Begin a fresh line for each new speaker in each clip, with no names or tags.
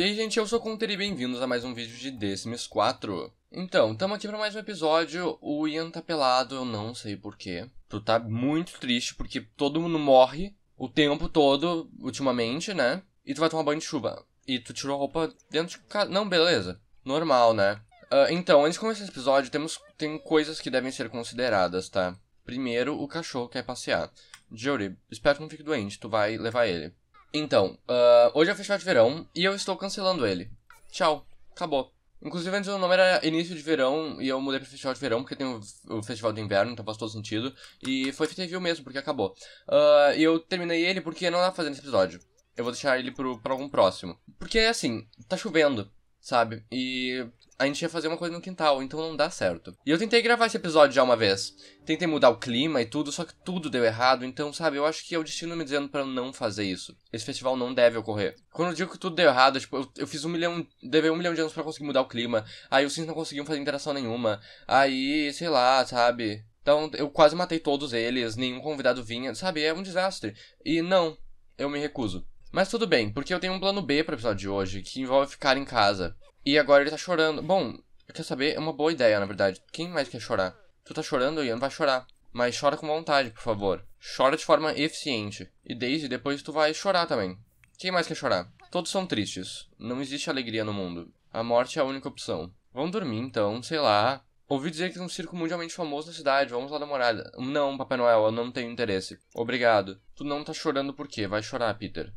E aí, gente, eu sou o Conter e bem-vindos a mais um vídeo de The Sims 4. Então, estamos aqui para mais um episódio. O Ian tá pelado, eu não sei porquê. Tu tá muito triste porque todo mundo morre o tempo todo, ultimamente, né? E tu vai tomar banho de chuva. E tu tirou a roupa dentro de casa. Não, beleza. Normal, né? Uh, então, antes de começar esse episódio, temos tem coisas que devem ser consideradas, tá? Primeiro, o cachorro quer passear. Jory, espero que não fique doente, tu vai levar ele. Então, uh, hoje é o festival de verão e eu estou cancelando ele. Tchau, acabou. Inclusive, antes o nome era Início de Verão e eu mudei para Festival de Verão, porque tem o, o, Festival do Inverno, então faz todo sentido. E foi FTV mesmo, porque acabou. Uh, e eu terminei ele porque não dá pra fazer nesse episódio. Eu vou deixar ele pro, pra algum próximo. Porque, assim, tá chovendo sabe? E a gente ia fazer uma coisa no quintal, então não dá certo. E eu tentei gravar esse episódio já uma vez. Tentei mudar o clima e tudo, só que tudo deu errado, então, sabe, eu acho que é o destino me dizendo para não fazer isso. Esse festival não deve ocorrer. Quando eu digo que tudo deu errado, tipo, eu, eu fiz um milhão, devei um milhão de anos para conseguir mudar o clima. Aí os sims não conseguiam fazer interação nenhuma. Aí, sei lá, sabe? Então, eu quase matei todos eles, nenhum convidado vinha, sabe? É um desastre. E não, eu me recuso. Mas tudo bem, porque eu tenho um plano B pro episódio de hoje, que envolve ficar em casa. E agora ele tá chorando. Bom, quer saber? É uma boa ideia, na verdade. Quem mais quer chorar? Tu tá chorando, Ian? Vai chorar. Mas chora com vontade, por favor. Chora de forma eficiente. E Daisy, depois tu vai chorar também. Quem mais quer chorar? Todos são tristes. Não existe alegria no mundo. A morte é a única opção. Vamos dormir então, sei lá. Ouvi dizer que tem um circo mundialmente famoso na cidade, vamos lá dar uma olhada. Não, Papai Noel, eu não tenho interesse. Obrigado. Tu não tá chorando por quê? Vai chorar, Peter.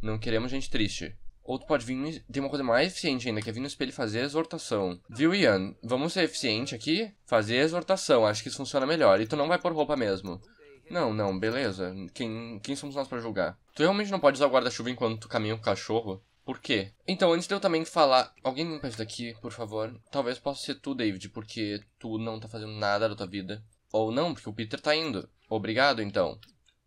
Não queremos gente triste. Ou tu pode vir. Tem uma coisa mais eficiente ainda, que é vir no espelho fazer exortação. Viu, Ian? Vamos ser eficiente aqui? Fazer exortação, acho que isso funciona melhor. E tu não vai pôr roupa mesmo. Não, não, beleza. Quem, quem somos nós para julgar? Tu realmente não pode usar guarda-chuva enquanto tu caminha com o cachorro? Por quê? Então, antes de eu também falar. Alguém limpa isso daqui, por favor? Talvez possa ser tu, David, porque tu não tá fazendo nada da tua vida. Ou não, porque o Peter tá indo. Obrigado, então.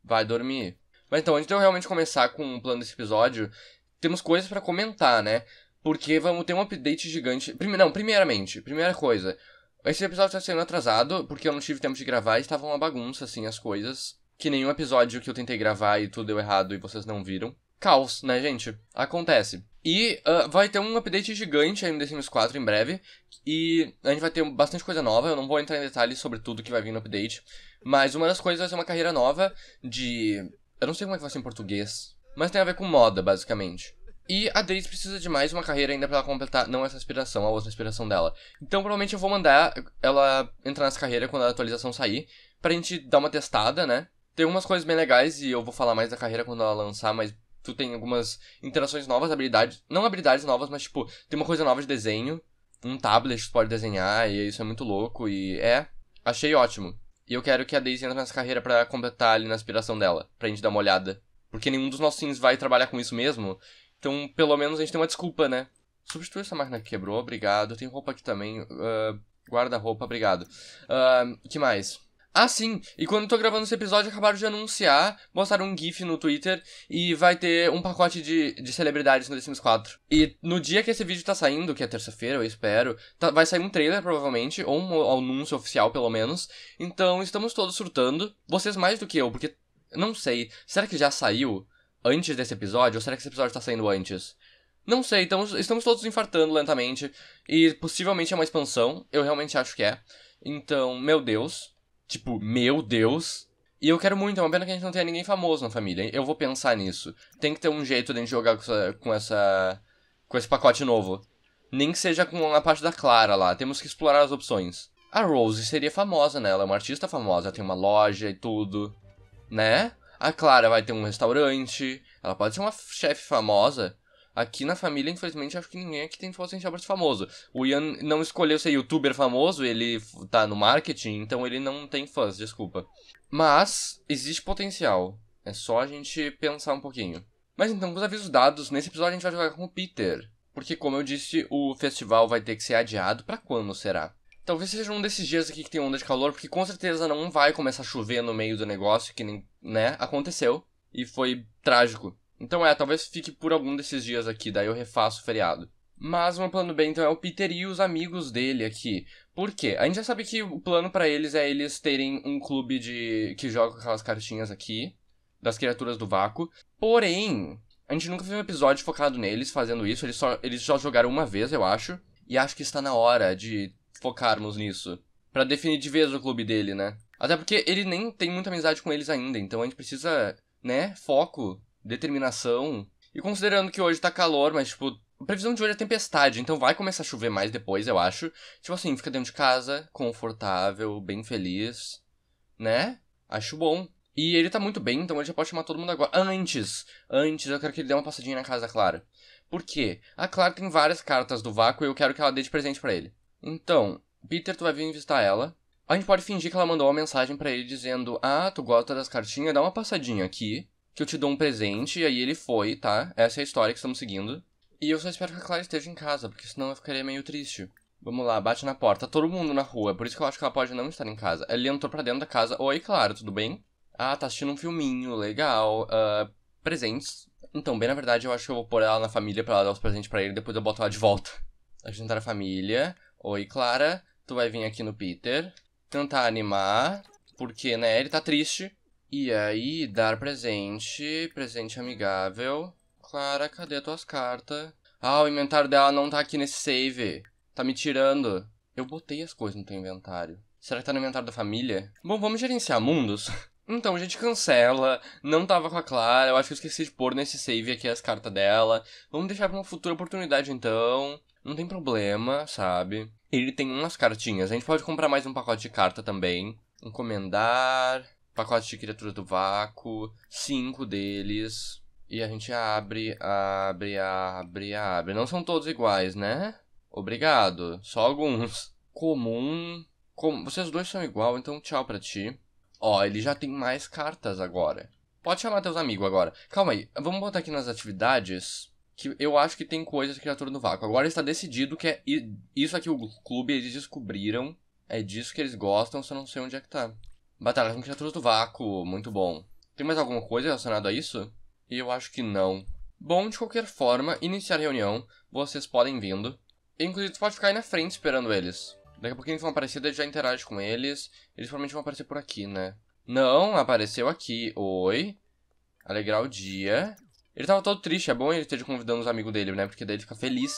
Vai dormir. Mas então, antes de eu realmente começar com o plano desse episódio, temos coisas para comentar, né? Porque vamos ter um update gigante. Prime... Não, primeiramente, primeira coisa. Esse episódio tá sendo atrasado, porque eu não tive tempo de gravar e estava uma bagunça, assim, as coisas. Que nenhum episódio que eu tentei gravar e tudo deu errado e vocês não viram. Caos, né, gente? Acontece. E uh, vai ter um update gigante aí no The Sims 4 em breve. E a gente vai ter bastante coisa nova. Eu não vou entrar em detalhes sobre tudo que vai vir no update. Mas uma das coisas vai ser uma carreira nova de eu não sei como é que vai ser em português, mas tem a ver com moda, basicamente. E a Daisy precisa de mais uma carreira ainda para ela completar, não essa aspiração, a outra aspiração dela. Então provavelmente eu vou mandar ela entrar nessa carreira quando a atualização sair, pra gente dar uma testada, né? Tem algumas coisas bem legais e eu vou falar mais da carreira quando ela lançar, mas tu tem algumas interações novas, habilidades, não habilidades novas, mas tipo, tem uma coisa nova de desenho, um tablet que tu pode desenhar e isso é muito louco e é, achei ótimo. E eu quero que a Daisy entre nessa carreira para completar ali na aspiração dela, pra gente dar uma olhada. Porque nenhum dos nossos sims vai trabalhar com isso mesmo. Então, pelo menos a gente tem uma desculpa, né? Substitui essa máquina que quebrou, obrigado. Tem roupa aqui também. Uh, Guarda-roupa, obrigado. Uh, que mais? Ah, sim. E quando eu tô gravando esse episódio, acabaram de anunciar, mostraram um GIF no Twitter e vai ter um pacote de, de celebridades no The Sims 4. E no dia que esse vídeo tá saindo, que é terça-feira, eu espero, tá, vai sair um trailer provavelmente, ou um anúncio oficial pelo menos. Então estamos todos surtando, vocês mais do que eu, porque não sei, será que já saiu antes desse episódio ou será que esse episódio tá saindo antes? Não sei, estamos, estamos todos infartando lentamente e possivelmente é uma expansão, eu realmente acho que é. Então, meu Deus, Tipo, meu Deus. E eu quero muito, é uma pena que a gente não tenha ninguém famoso na família. Eu vou pensar nisso. Tem que ter um jeito de a gente jogar com essa. com, essa, com esse pacote novo. Nem que seja com a parte da Clara lá. Temos que explorar as opções. A Rose seria famosa, né? Ela é uma artista famosa, ela tem uma loja e tudo. Né? A Clara vai ter um restaurante. Ela pode ser uma chefe famosa. Aqui na família, infelizmente, acho que ninguém aqui tem potencial pra ser famoso. O Ian não escolheu ser youtuber famoso, ele tá no marketing, então ele não tem fãs, desculpa. Mas existe potencial. É só a gente pensar um pouquinho. Mas então, com os avisos dados, nesse episódio a gente vai jogar com o Peter. Porque, como eu disse, o festival vai ter que ser adiado para quando será? Talvez seja um desses dias aqui que tem onda de calor, porque com certeza não vai começar a chover no meio do negócio, que nem, né, aconteceu. E foi trágico. Então é, talvez fique por algum desses dias aqui, daí eu refaço o feriado. Mas o meu plano B então é o Peter e os amigos dele aqui. Por quê? A gente já sabe que o plano para eles é eles terem um clube de que joga aquelas cartinhas aqui das criaturas do vácuo. Porém, a gente nunca viu um episódio focado neles fazendo isso, eles só eles só jogaram uma vez, eu acho, e acho que está na hora de focarmos nisso para definir de vez o clube dele, né? Até porque ele nem tem muita amizade com eles ainda, então a gente precisa, né, foco determinação. E considerando que hoje tá calor, mas, tipo, a previsão de hoje é tempestade, então vai começar a chover mais depois, eu acho. Tipo assim, fica dentro de casa, confortável, bem feliz, né? Acho bom. E ele tá muito bem, então ele já pode chamar todo mundo agora. Antes, antes, eu quero que ele dê uma passadinha na casa da Clara. Por quê? A Clara tem várias cartas do vácuo e eu quero que ela dê de presente para ele. Então, Peter, tu vai vir visitar ela. A gente pode fingir que ela mandou uma mensagem para ele dizendo: Ah, tu gosta das cartinhas? Dá uma passadinha aqui que eu te dou um presente, e aí ele foi, tá? Essa é a história que estamos seguindo. E eu só espero que a Clara esteja em casa, porque senão eu ficaria meio triste. Vamos lá, bate na porta. Tá todo mundo na rua, é por isso que eu acho que ela pode não estar em casa. Ele entrou pra dentro da casa. Oi, Clara, tudo bem? Ah, tá assistindo um filminho, legal. Uh, presentes. Então, bem na verdade, eu acho que eu vou pôr ela na família pra ela dar os presentes pra ele, depois eu boto ela de volta. gente entra na família. Oi, Clara, tu vai vir aqui no Peter. Tentar animar, porque, né, ele tá triste. E aí, dar presente, presente amigável. Clara, cadê tuas cartas? Ah, o inventário dela não tá aqui nesse save. Tá me tirando. Eu botei as coisas no teu inventário. Será que tá no inventário da família? Bom, vamos gerenciar mundos? Então, a gente cancela. Não tava com a Clara. Eu acho que eu esqueci de pôr nesse save aqui as cartas dela. Vamos deixar pra uma futura oportunidade, então. Não tem problema, sabe? Ele tem umas cartinhas. A gente pode comprar mais um pacote de carta também. Encomendar pacote de criaturas do vácuo, cinco deles. E a gente abre, abre, abre, abre. Não são todos iguais, né? Obrigado. Só alguns. Comum. Com... Vocês dois são igual, então tchau pra ti. Ó, ele já tem mais cartas agora. Pode chamar teus amigos agora. Calma aí, vamos botar aqui nas atividades. Que eu acho que tem coisas de criatura no vácuo. Agora está decidido que é isso aqui o clube eles descobriram. É disso que eles gostam, só não sei onde é que tá. Batalha com Criaturas do Vácuo, muito bom. Tem mais alguma coisa relacionada a isso? Eu acho que não. Bom, de qualquer forma, iniciar a reunião, vocês podem vindo. Inclusive, tu pode ficar aí na frente esperando eles. Daqui a pouquinho eles vão aparecer, daí já interage com eles. Eles provavelmente vão aparecer por aqui, né? Não, apareceu aqui. Oi. Alegrar o dia. Ele tava todo triste, é bom ele esteja convidando os amigos dele, né? Porque daí ele fica feliz.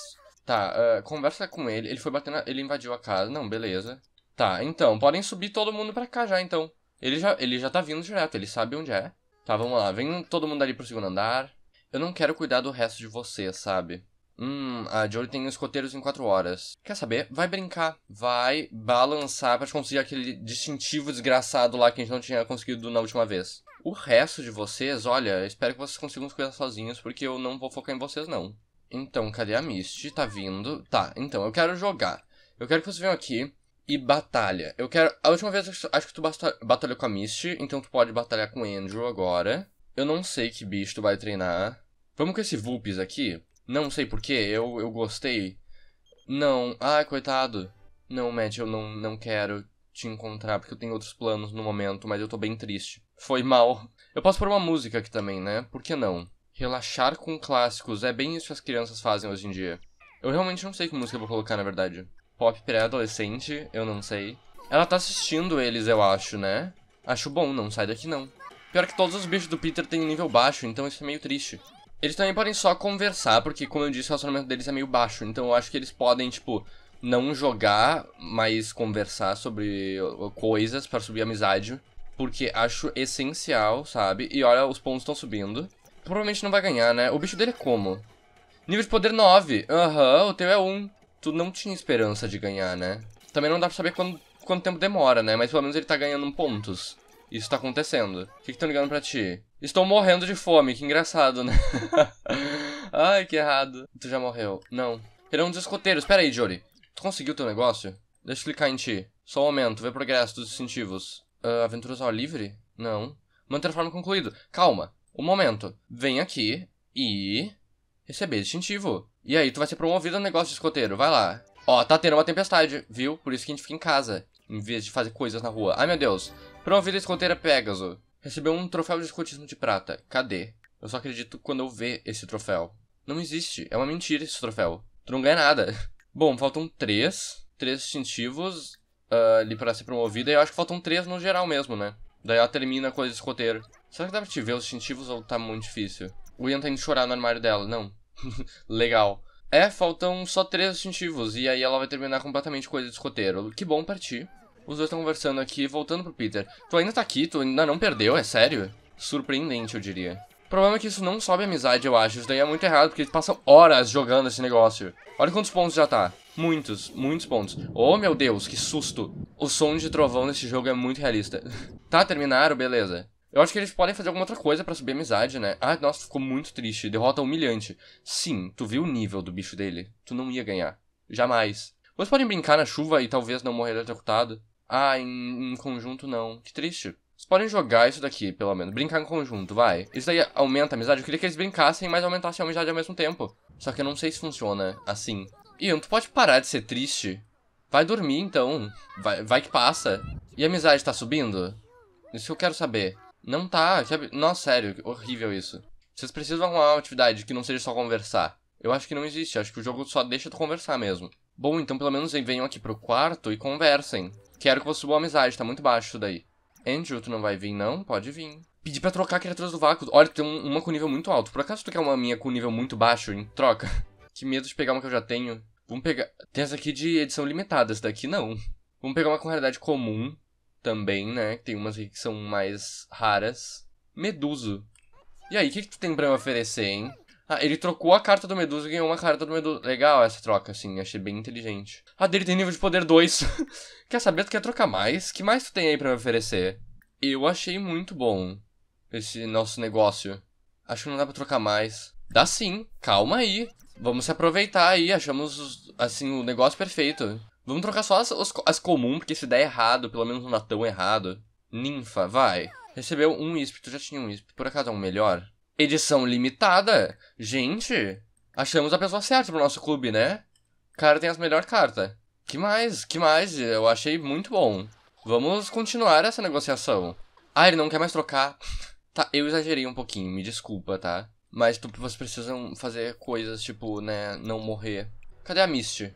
Tá, uh, conversa com ele. Ele foi batendo. Ele invadiu a casa. Não, beleza. Tá, então, podem subir todo mundo pra cá já, então. Ele já, ele já tá vindo direto, ele sabe onde é. Tá, vamos lá, vem todo mundo ali pro segundo andar. Eu não quero cuidar do resto de você, sabe? Hum, a ah, Jory tem escoteiros em quatro horas. Quer saber? Vai brincar. Vai balançar pra conseguir aquele distintivo desgraçado lá que a gente não tinha conseguido na última vez. O resto de vocês, olha, espero que vocês consigam se cuidar sozinhos, porque eu não vou focar em vocês, não. Então, cadê a Misty? Tá vindo. Tá, então, eu quero jogar. Eu quero que vocês venham aqui, e batalha. Eu quero. A última vez acho que tu batalhou com a Misty, então tu pode batalhar com o Andrew agora. Eu não sei que bicho tu vai treinar. Vamos com esse Vulpes aqui? Não sei porquê, eu, eu gostei. Não, ai coitado. Não, Matt, eu não, não quero te encontrar porque eu tenho outros planos no momento, mas eu tô bem triste. Foi mal. Eu posso pôr uma música aqui também, né? Por que não? Relaxar com clássicos, é bem isso que as crianças fazem hoje em dia. Eu realmente não sei que música eu vou colocar, na verdade. Pop pré-adolescente, eu não sei. Ela tá assistindo eles, eu acho, né? Acho bom, não sai daqui não. Pior que todos os bichos do Peter têm nível baixo, então isso é meio triste. Eles também podem só conversar, porque, como eu disse, o relacionamento deles é meio baixo. Então eu acho que eles podem, tipo, não jogar, mas conversar sobre coisas para subir amizade. Porque acho essencial, sabe? E olha, os pontos estão subindo. Provavelmente não vai ganhar, né? O bicho dele é como? Nível de poder 9. Aham, uhum, o teu é 1 tu não tinha esperança de ganhar, né? Também não dá pra saber quando, quanto tempo demora, né? Mas pelo menos ele tá ganhando pontos. Isso tá acontecendo. O que que tão ligando pra ti? Estou morrendo de fome, que engraçado, né? Ai, que errado. Tu já morreu. Não. Ele é um dos escoteiros. Pera aí, Jory. Tu conseguiu teu negócio? Deixa eu clicar em ti. Só um momento, vê progresso dos incentivos. Uh, aventuras ao livre? Não. Manter a forma concluído. Calma. Um momento. Vem aqui e... Receber distintivo. E aí, tu vai ser promovido no negócio de escoteiro, vai lá. Ó, tá tendo uma tempestade, viu? Por isso que a gente fica em casa, em vez de fazer coisas na rua. Ai, meu Deus. Promovida escoteira Pegasus. Recebeu um troféu de escotismo de prata. Cadê? Eu só acredito quando eu ver esse troféu. Não existe. É uma mentira esse troféu. Tu não ganha nada. Bom, faltam três. Três distintivos uh, ali pra ser promovida. E eu acho que faltam três no geral mesmo, né? Daí ela termina a coisa de escoteiro. Será que dá pra te ver os distintivos ou tá muito difícil? O Ian tá indo chorar no armário dela. Não. Legal. É, faltam só três distintivos, e aí ela vai terminar completamente coisa de escoteiro. Que bom pra ti. Os dois estão conversando aqui, voltando pro Peter. Tu ainda tá aqui, tu ainda não perdeu, é sério? Surpreendente, eu diria. O problema é que isso não sobe amizade, eu acho. Isso daí é muito errado, porque eles passam horas jogando esse negócio. Olha quantos pontos já tá. Muitos, muitos pontos. Oh, meu Deus, que susto. O som de trovão nesse jogo é muito realista. tá, terminaram, beleza. Eu acho que eles podem fazer alguma outra coisa para subir a amizade, né? Ah, nossa, ficou muito triste. Derrota humilhante. Sim, tu viu o nível do bicho dele. Tu não ia ganhar. Jamais. Vocês podem brincar na chuva e talvez não morrer derrotado? Ah, em, em conjunto não. Que triste. Vocês podem jogar isso daqui, pelo menos. Brincar em conjunto, vai. Isso daí aumenta a amizade. Eu queria que eles brincassem, mas aumentassem a amizade ao mesmo tempo. Só que eu não sei se funciona assim. Ian, tu pode parar de ser triste? Vai dormir, então. Vai, vai que passa. E a amizade tá subindo? Isso que eu quero saber. Não tá, sabe? Nossa, sério, horrível isso. Vocês precisam arrumar uma atividade que não seja só conversar. Eu acho que não existe, acho que o jogo só deixa tu conversar mesmo. Bom, então pelo menos venham aqui pro quarto e conversem. Quero que você suba a amizade, tá muito baixo isso daí. Andrew, tu não vai vir não? Pode vir. Pedi pra trocar criaturas do vácuo. Olha, tem uma com nível muito alto. Por acaso tu quer uma minha com nível muito baixo em troca? Que medo de pegar uma que eu já tenho. Vamos pegar... Tem essa aqui de edição limitada, essa daqui não. Vamos pegar uma com realidade comum também, né? Tem umas aqui que são mais raras. Meduso. E aí, o que, que tu tem pra me oferecer, hein? Ah, ele trocou a carta do Medusa e ganhou uma carta do Medusa. Legal essa troca, assim, achei bem inteligente. Ah, dele tem nível de poder 2. quer saber, tu quer trocar mais? que mais tu tem aí pra me oferecer? Eu achei muito bom esse nosso negócio. Acho que não dá pra trocar mais. Dá sim, calma aí. Vamos se aproveitar aí, achamos, assim, o negócio perfeito. Vamos trocar só as, as, as porque se der errado, pelo menos não dá tão errado. Ninfa, vai. Recebeu um tu já tinha um Wisp. Por acaso é um melhor? Edição limitada? Gente, achamos a pessoa certa pro nosso clube, né? O cara tem as melhores cartas. Que mais? Que mais? Eu achei muito bom. Vamos continuar essa negociação. Ah, ele não quer mais trocar. Tá, eu exagerei um pouquinho, me desculpa, tá? Mas tu, vocês precisam fazer coisas, tipo, né, não morrer. Cadê a Misty?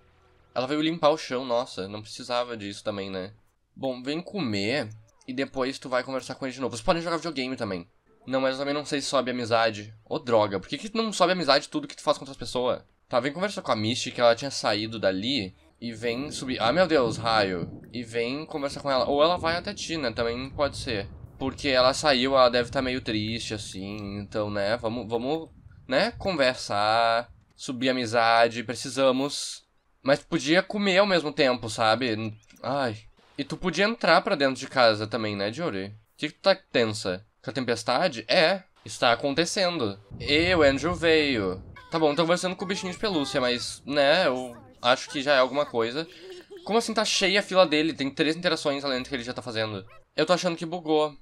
Ela veio limpar o chão, nossa, não precisava disso também, né? Bom, vem comer e depois tu vai conversar com ele de novo. Vocês podem jogar videogame também. Não, mas eu também não sei se sobe amizade. Ô, oh, droga, por que, que não sobe amizade tudo que tu faz com outras pessoas? Tá, vem conversar com a Misty, que ela tinha saído dali e vem subir. Ah, meu Deus, raio. E vem conversar com ela. Ou ela vai até ti, né? Também pode ser. Porque ela saiu, ela deve estar tá meio triste, assim. Então, né? Vamos, vamos, né? Conversar, subir amizade. Precisamos mas tu podia comer ao mesmo tempo, sabe? Ai. E tu podia entrar para dentro de casa também, né, Jory? O que, que tu tá tensa? Com a tempestade? É, está acontecendo. E o Andrew veio. Tá bom, tô conversando com o bichinho de pelúcia, mas, né, eu acho que já é alguma coisa. Como assim tá cheia a fila dele? Tem três interações além do que ele já tá fazendo. Eu tô achando que bugou.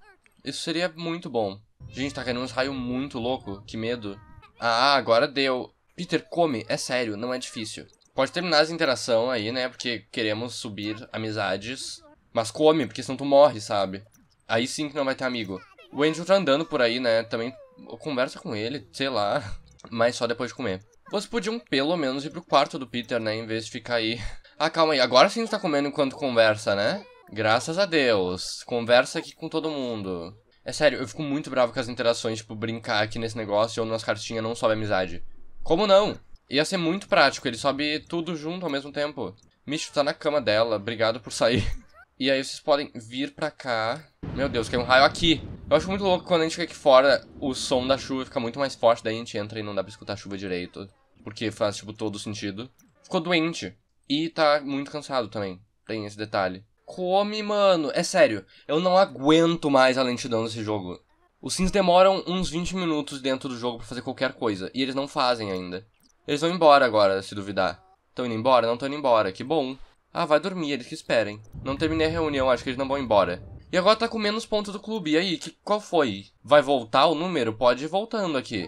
Isso seria muito bom. Gente, tá caindo uns raios muito louco. Que medo. Ah, agora deu. Peter, come. É sério, não é difícil. Pode terminar essa interação aí, né? Porque queremos subir amizades. Mas come, porque senão tu morre, sabe? Aí sim que não vai ter amigo. O Angel tá andando por aí, né? Também conversa com ele, sei lá. Mas só depois de comer. Vocês podiam pelo menos ir pro quarto do Peter, né? Em vez de ficar aí. Ah, calma aí. Agora sim tu tá comendo enquanto conversa, né? Graças a Deus. Conversa aqui com todo mundo. É sério, eu fico muito bravo com as interações, tipo, brincar aqui nesse negócio ou nas cartinhas não sobe amizade. Como não? Ia ser muito prático, ele sobe tudo junto ao mesmo tempo. Micho tá na cama dela, obrigado por sair. E aí vocês podem vir pra cá. Meu Deus, caiu um raio aqui. Eu acho muito louco quando a gente fica aqui fora, o som da chuva fica muito mais forte, daí a gente entra e não dá pra escutar a chuva direito. Porque faz, tipo, todo sentido. Ficou doente. E tá muito cansado também. Tem esse detalhe. Come, mano. É sério, eu não aguento mais a lentidão desse jogo. Os Sims demoram uns 20 minutos dentro do jogo para fazer qualquer coisa. E eles não fazem ainda. Eles vão embora agora, se duvidar. Estão indo embora? Não estão indo embora. Que bom. Ah, vai dormir, eles que esperem. Não terminei a reunião, acho que eles não vão embora. E agora tá com menos pontos do clube. E aí, que, qual foi? Vai voltar o número? Pode ir voltando aqui.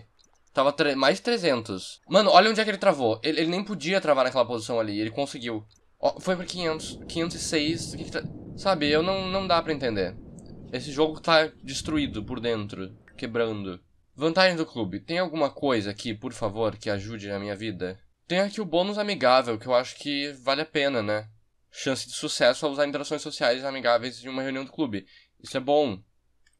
Tava mais 300. Mano, olha onde é que ele travou. Ele, ele nem podia travar naquela posição ali. Ele conseguiu. foi pra 500. 506. Que que tá-, Sabe, eu não, não dá pra entender. Esse jogo tá destruído por dentro. Quebrando. Vantagem do clube. Tem alguma coisa aqui, por favor, que ajude na minha vida? Tem aqui o bônus amigável, que eu acho que vale a pena, né? Chance de sucesso ao usar interações sociais amigáveis em uma reunião do clube. Isso é bom.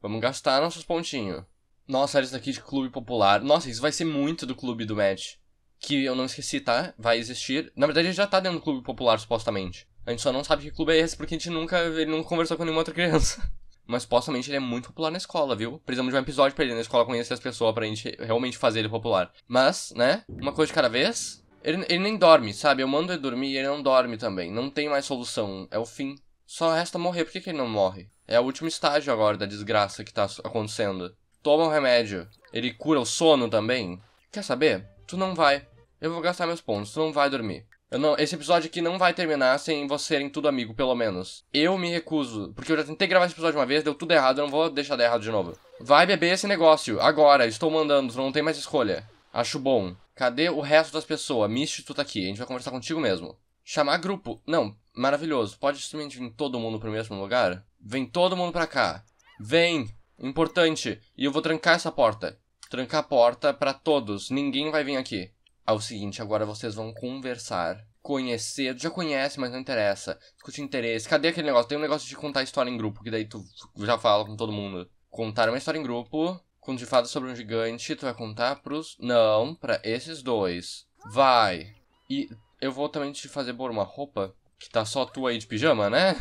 Vamos gastar nossos pontinhos. Nossa, isso aqui de clube popular. Nossa, isso vai ser muito do clube do match. Que eu não esqueci, tá? Vai existir. Na verdade, ele já tá dentro do clube popular, supostamente. A gente só não sabe que clube é esse porque a gente nunca. Ele não conversou com nenhuma outra criança. Mas supostamente ele é muito popular na escola, viu? Precisamos de um episódio pra ele na escola conhecer as pessoas pra gente realmente fazer ele popular. Mas, né? Uma coisa de cada vez. Ele, ele nem dorme, sabe? Eu mando ele dormir e ele não dorme também. Não tem mais solução. É o fim. Só resta morrer. Por que, que ele não morre? É o último estágio agora da desgraça que tá acontecendo. Toma o um remédio. Ele cura o sono também. Quer saber? Tu não vai. Eu vou gastar meus pontos. Tu não vai dormir. Não, esse episódio aqui não vai terminar sem vocês serem tudo amigo, pelo menos. Eu me recuso, porque eu já tentei gravar esse episódio uma vez, deu tudo errado, eu não vou deixar dar errado de novo. Vai beber esse negócio, agora, estou mandando, não tem mais escolha. Acho bom. Cadê o resto das pessoas? Misty, tu tá aqui, a gente vai conversar contigo mesmo. Chamar grupo. Não, maravilhoso. Pode simplesmente vir todo mundo pro mesmo lugar? Vem todo mundo pra cá. Vem! Importante. E eu vou trancar essa porta. Trancar a porta para todos. Ninguém vai vir aqui ao é seguinte, agora vocês vão conversar, conhecer, tu já conhece, mas não interessa, discutir interesse, cadê aquele negócio? Tem um negócio de contar história em grupo, que daí tu já fala com todo mundo. Contar uma história em grupo, quando te fala sobre um gigante, tu vai contar pros... Não, pra esses dois. Vai. E eu vou também te fazer pôr uma roupa, que tá só tu aí de pijama, né?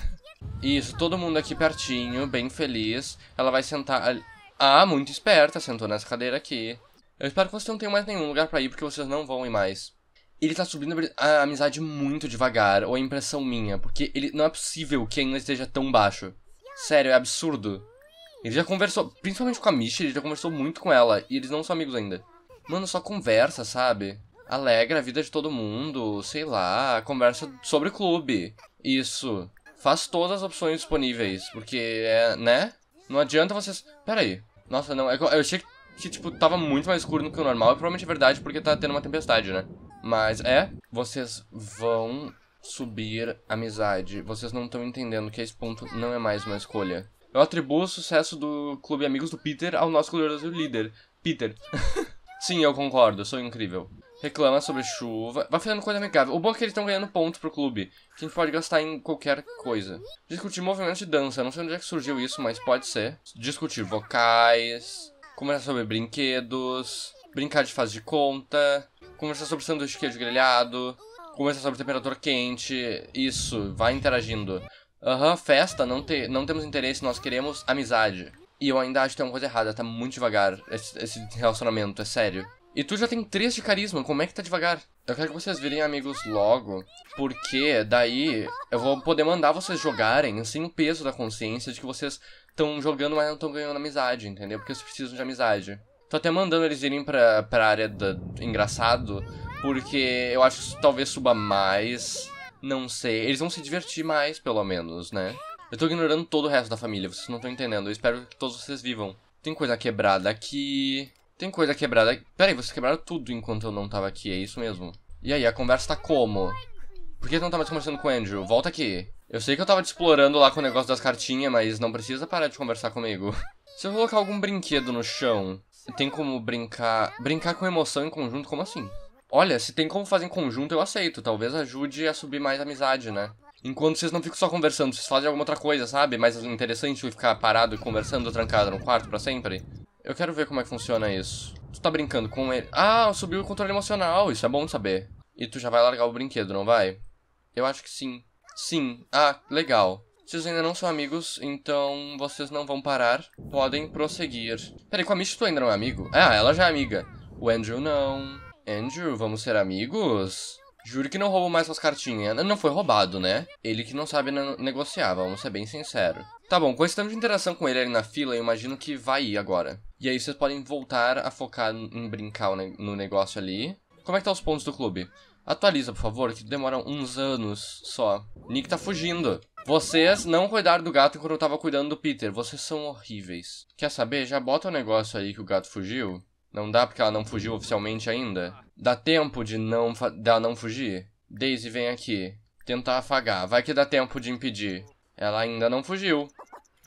Isso, todo mundo aqui pertinho, bem feliz. Ela vai sentar ali... Ah, muito esperta, sentou nessa cadeira aqui. Eu espero que vocês não tenham mais nenhum lugar para ir, porque vocês não vão ir mais. Ele tá subindo a amizade muito devagar, ou é impressão minha, porque ele não é possível que ainda esteja tão baixo. Sério, é absurdo. Ele já conversou, principalmente com a Misha. ele já conversou muito com ela, e eles não são amigos ainda. Mano, só conversa, sabe? Alegra a vida de todo mundo, sei lá, conversa sobre clube. Isso. Faz todas as opções disponíveis, porque é, né? Não adianta vocês. Pera aí. Nossa, não, é eu achei que que, tipo, tava muito mais escuro do que o normal. E provavelmente é verdade porque tá tendo uma tempestade, né? Mas é, vocês vão subir amizade. Vocês não estão entendendo que esse ponto não é mais uma escolha. Eu atribuo o sucesso do Clube Amigos do Peter ao nosso glorioso líder, Peter. Sim, eu concordo, sou incrível. Reclama sobre chuva. Vai fazendo coisa amigável. O bom é que eles estão ganhando ponto pro clube, que a gente pode gastar em qualquer coisa. Discutir movimentos de dança. Não sei onde é que surgiu isso, mas pode ser. Discutir vocais conversar sobre brinquedos, brincar de fase de conta, conversar sobre sanduíche de grelhado, conversar sobre temperatura quente, isso, vai interagindo. Aham, uhum, festa, não, te, não temos interesse, nós queremos amizade. E eu ainda acho que tem uma coisa errada, tá muito devagar esse, esse relacionamento, é sério. E tu já tem três de carisma, como é que tá devagar? Eu quero que vocês virem amigos logo, porque daí eu vou poder mandar vocês jogarem sem o peso da consciência de que vocês estão jogando, mas não estão ganhando amizade, entendeu? Porque eles precisam de amizade. Tô até mandando eles irem pra, pra área do engraçado, porque eu acho que talvez suba mais. Não sei. Eles vão se divertir mais, pelo menos, né? Eu tô ignorando todo o resto da família, vocês não estão entendendo. Eu espero que todos vocês vivam. Tem coisa quebrada aqui. Tem coisa quebrada aqui. Peraí, vocês quebraram tudo enquanto eu não tava aqui, é isso mesmo. E aí, a conversa tá como? Por que tu não tá mais conversando com o Andrew? Volta aqui. Eu sei que eu tava te explorando lá com o negócio das cartinhas, mas não precisa parar de conversar comigo. Se eu colocar algum brinquedo no chão, tem como brincar... Brincar com emoção em conjunto? Como assim? Olha, se tem como fazer em conjunto, eu aceito. Talvez ajude a subir mais amizade, né? Enquanto vocês não ficam só conversando, vocês fazem alguma outra coisa, sabe? Mais interessante eu ficar parado e conversando trancado no quarto para sempre. Eu quero ver como é que funciona isso. Tu tá brincando com ele. Ah, subiu o controle emocional, isso é bom de saber. E tu já vai largar o brinquedo, não vai? Eu acho que sim. Sim, ah, legal. Vocês ainda não são amigos, então vocês não vão parar. Podem prosseguir. Peraí, com a Misty tu ainda não é amigo? Ah, ela já é amiga. O Andrew não. Andrew, vamos ser amigos? Juro que não roubo mais suas cartinhas. Não foi roubado, né? Ele que não sabe negociar, vamos ser bem sincero. Tá bom, com esse tempo de interação com ele ali na fila, eu imagino que vai ir agora. E aí vocês podem voltar a focar em brincar no negócio ali. Como é que tá os pontos do clube? Atualiza, por favor, que demora uns anos só. Nick tá fugindo. Vocês não cuidaram do gato quando eu tava cuidando do Peter. Vocês são horríveis. Quer saber? Já bota o um negócio aí que o gato fugiu. Não dá porque ela não fugiu oficialmente ainda. Dá tempo de não dela não fugir? Daisy, vem aqui. Tentar afagar. Vai que dá tempo de impedir. Ela ainda não fugiu.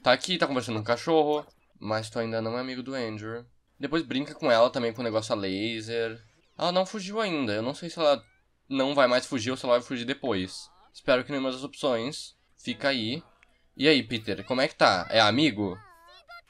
Tá aqui, tá conversando com o cachorro. Mas tu ainda não é amigo do Andrew. Depois brinca com ela também com o negócio a laser. Ela não fugiu ainda. Eu não sei se ela não vai mais fugir ou se ela vai fugir depois. Espero que nenhuma das opções. Fica aí. E aí, Peter, como é que tá? É amigo?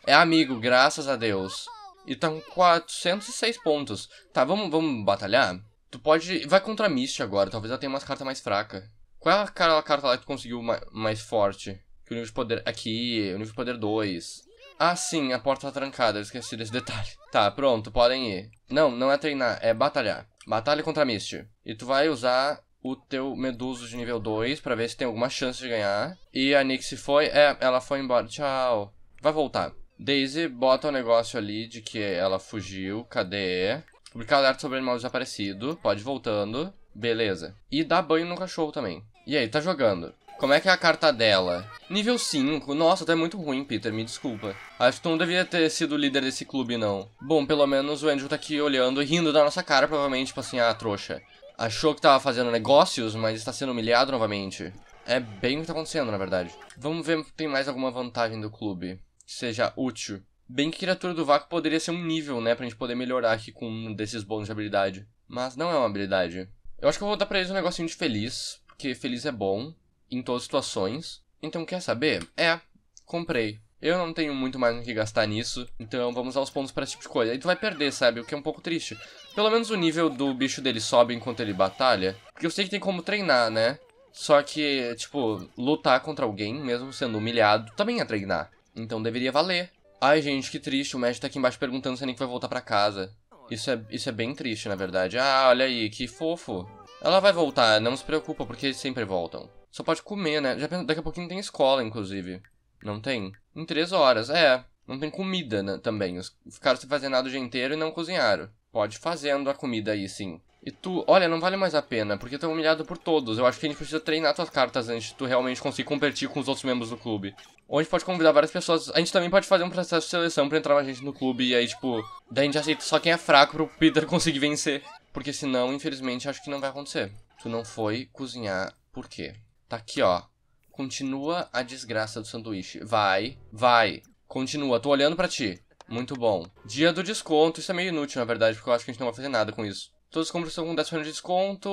É amigo, graças a Deus. E tá com 406 pontos. Tá, vamos, vamos batalhar? Tu pode... Vai contra a Misty agora. Talvez ela tenha umas cartas mais fracas. Qual é aquela carta lá que tu conseguiu mais, mais forte? Que o nível de poder... Aqui, o nível de poder 2. Ah, sim, a porta tá trancada. Eu esqueci desse detalhe. Tá, pronto, podem ir. Não, não é treinar, é batalhar. Batalha contra Misty. E tu vai usar o teu Meduso de nível 2 para ver se tem alguma chance de ganhar. E a Nick se foi. É, ela foi embora. Tchau. Vai voltar. Daisy bota o um negócio ali de que ela fugiu. Cadê? Publicar alerta sobre animal desaparecido. Pode voltando. Beleza. E dá banho no cachorro também. E aí, tá jogando. Como é que é a carta dela? Nível 5. Nossa, é muito ruim, Peter, me desculpa. Acho que tu não devia ter sido líder desse clube, não. Bom, pelo menos o Andrew tá aqui olhando, rindo da nossa cara, provavelmente, tipo assim, ah, trouxa. Achou que tava fazendo negócios, mas está sendo humilhado novamente. É bem o que tá acontecendo, na verdade. Vamos ver se tem mais alguma vantagem do clube. Seja útil. Bem que criatura do vácuo poderia ser um nível, né? Pra gente poder melhorar aqui com um desses bônus de habilidade. Mas não é uma habilidade. Eu acho que eu vou dar pra eles um negocinho de feliz, porque feliz é bom em todas as situações. Então, quer saber? É, comprei. Eu não tenho muito mais no que gastar nisso, então vamos aos pontos para esse tipo de coisa. Aí tu vai perder, sabe? O que é um pouco triste. Pelo menos o nível do bicho dele sobe enquanto ele batalha. Porque eu sei que tem como treinar, né? Só que, tipo, lutar contra alguém, mesmo sendo humilhado, também é treinar. Então deveria valer. Ai, gente, que triste. O médico tá aqui embaixo perguntando se a Nick vai voltar para casa. Isso é, isso é bem triste, na verdade. Ah, olha aí, que fofo. Ela vai voltar, não se preocupa, porque eles sempre voltam. Só pode comer, né? Já daqui a pouquinho tem escola, inclusive. Não tem? Em três horas, é. Não tem comida né, também. ficaram sem fazer nada o dia inteiro e não cozinharam. Pode fazendo a comida aí, sim. E tu, olha, não vale mais a pena, porque tu é humilhado por todos. Eu acho que a gente precisa treinar tuas cartas antes de tu realmente conseguir competir com os outros membros do clube. Ou a gente pode convidar várias pessoas. A gente também pode fazer um processo de seleção pra entrar mais gente no clube e aí, tipo, daí a gente aceita só quem é fraco pro Peter conseguir vencer. Porque senão, infelizmente, acho que não vai acontecer. Tu não foi cozinhar por quê? Tá aqui, ó. Continua a desgraça do sanduíche. Vai, vai. Continua, tô olhando pra ti. Muito bom. Dia do desconto. Isso é meio inútil, na verdade, porque eu acho que a gente não vai fazer nada com isso. Todas as compras estão com 10% de desconto.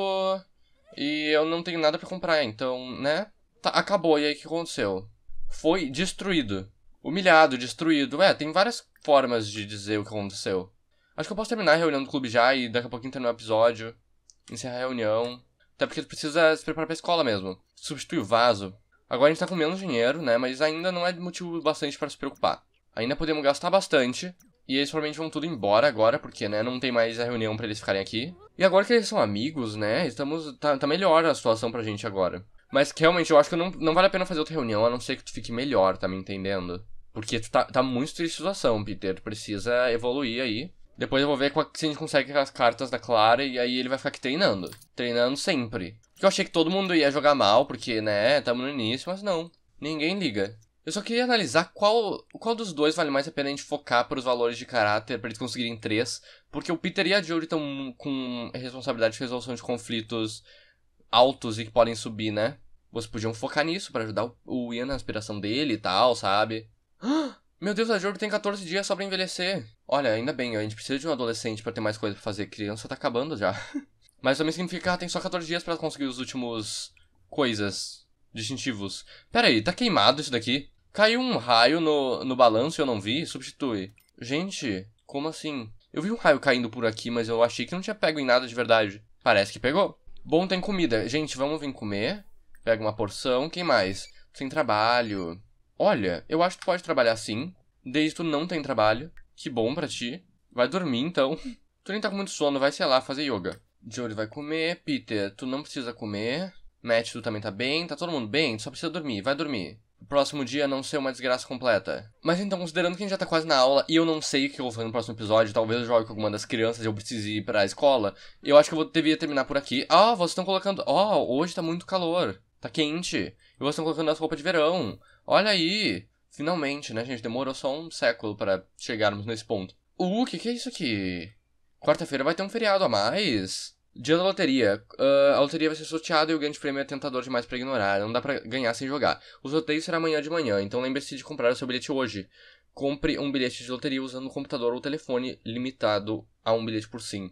E eu não tenho nada pra comprar, então, né? Tá, acabou. E aí, o que aconteceu? Foi destruído. Humilhado, destruído. É, tem várias formas de dizer o que aconteceu. Acho que eu posso terminar a reunião do clube já e daqui a pouquinho terminar o episódio. Encerrar a reunião. Até porque tu precisa se preparar pra escola mesmo. Substitui o vaso. Agora a gente tá com menos dinheiro, né? Mas ainda não é motivo bastante para se preocupar. Ainda podemos gastar bastante. E eles provavelmente vão tudo embora agora, porque, né, não tem mais a reunião para eles ficarem aqui. E agora que eles são amigos, né, estamos... Tá, tá melhor a situação pra gente agora. Mas realmente eu acho que não, não vale a pena fazer outra reunião, a não ser que tu fique melhor, tá me entendendo? Porque tu tá, tá muito triste a situação, Peter. Tu precisa evoluir aí. Depois eu vou ver se a gente consegue as cartas da Clara e aí ele vai ficar aqui treinando. Treinando sempre. Porque eu achei que todo mundo ia jogar mal, porque, né, tamo no início, mas não. Ninguém liga. Eu só queria analisar qual, qual dos dois vale mais a pena a gente focar para os valores de caráter, para eles conseguirem três, porque o Peter e a Jory estão com responsabilidade de resolução de conflitos altos e que podem subir, né? Vocês podiam focar nisso para ajudar o Ian na aspiração dele e tal, sabe? Ah! Meu Deus, a jogo tem 14 dias só pra envelhecer. Olha, ainda bem, a gente precisa de um adolescente para ter mais coisa pra fazer. Criança tá acabando já. Mas também significa que ela tem só 14 dias para conseguir os últimos coisas, distintivos. Pera aí, tá queimado isso daqui? Caiu um raio no, no balanço e eu não vi? Substitui. Gente, como assim? Eu vi um raio caindo por aqui, mas eu achei que não tinha pego em nada de verdade. Parece que pegou. Bom, tem comida. Gente, vamos vir comer. Pega uma porção. Quem mais? Tem trabalho olha, eu acho que tu pode trabalhar sim, desde que tu não tem trabalho, que bom para ti. Vai dormir então. Tu nem tá com muito sono, vai, sei lá, fazer yoga. Jory vai comer, Peter, tu não precisa comer. Matt, tu também tá bem, tá todo mundo bem, tu só precisa dormir, vai dormir. O próximo dia não ser uma desgraça completa. Mas então, considerando que a gente já tá quase na aula e eu não sei o que eu vou fazer no próximo episódio, talvez eu jogue com alguma das crianças e eu precise ir pra escola, eu acho que eu vou, devia terminar por aqui. Ah, oh, vocês estão colocando. Ó, oh, hoje tá muito calor. Tá quente. E vocês estão colocando as roupas de verão. Olha aí. Finalmente, né, gente? Demorou só um século para chegarmos nesse ponto. Uh, o que, que é isso aqui? Quarta-feira vai ter um feriado a mais? Dia da loteria. Uh, a loteria vai ser sorteada e o grande prêmio é tentador demais para ignorar. Não dá para ganhar sem jogar. O sorteio será amanhã de manhã, então lembre-se de comprar o seu bilhete hoje. Compre um bilhete de loteria usando o computador ou telefone, limitado a um bilhete por sim.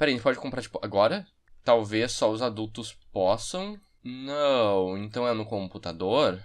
aí, a gente pode comprar, tipo, agora? Talvez só os adultos possam. Não, então é no computador?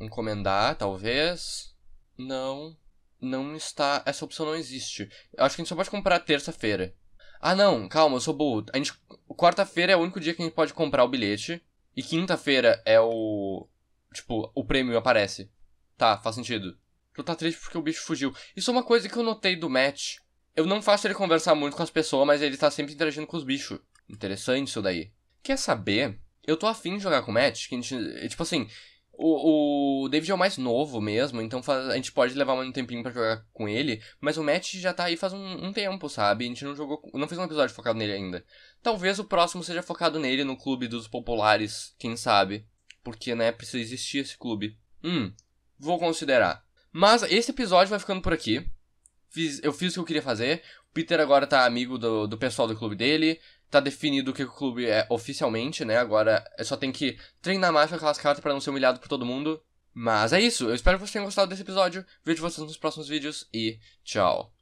Encomendar, talvez? Não, não está. Essa opção não existe. Eu acho que a gente só pode comprar terça-feira. Ah, não, calma, eu sou burro. A gente. Quarta-feira é o único dia que a gente pode comprar o bilhete. E quinta-feira é o. Tipo, o prêmio aparece. Tá, faz sentido. Tu tá triste porque o bicho fugiu. Isso é uma coisa que eu notei do Matt. Eu não faço ele conversar muito com as pessoas, mas ele tá sempre interagindo com os bichos. Interessante isso daí. Quer saber? eu tô afim de jogar com o Matt, que a gente, é, tipo assim, o, o David é o mais novo mesmo, então faz, a gente pode levar um tempinho para jogar com ele, mas o Matt já tá aí faz um, um, tempo, sabe? A gente não jogou, não fez um episódio focado nele ainda. Talvez o próximo seja focado nele no clube dos populares, quem sabe? Porque, né, precisa existir esse clube. Hum, vou considerar. Mas esse episódio vai ficando por aqui. Fiz, eu fiz o que eu queria fazer. O Peter agora tá amigo do, do pessoal do clube dele tá definido o que o clube é oficialmente, né? Agora é só tem que treinar mais com aquelas cartas para não ser humilhado por todo mundo. Mas é isso, eu espero que vocês tenham gostado desse episódio. Vejo vocês nos próximos vídeos e tchau.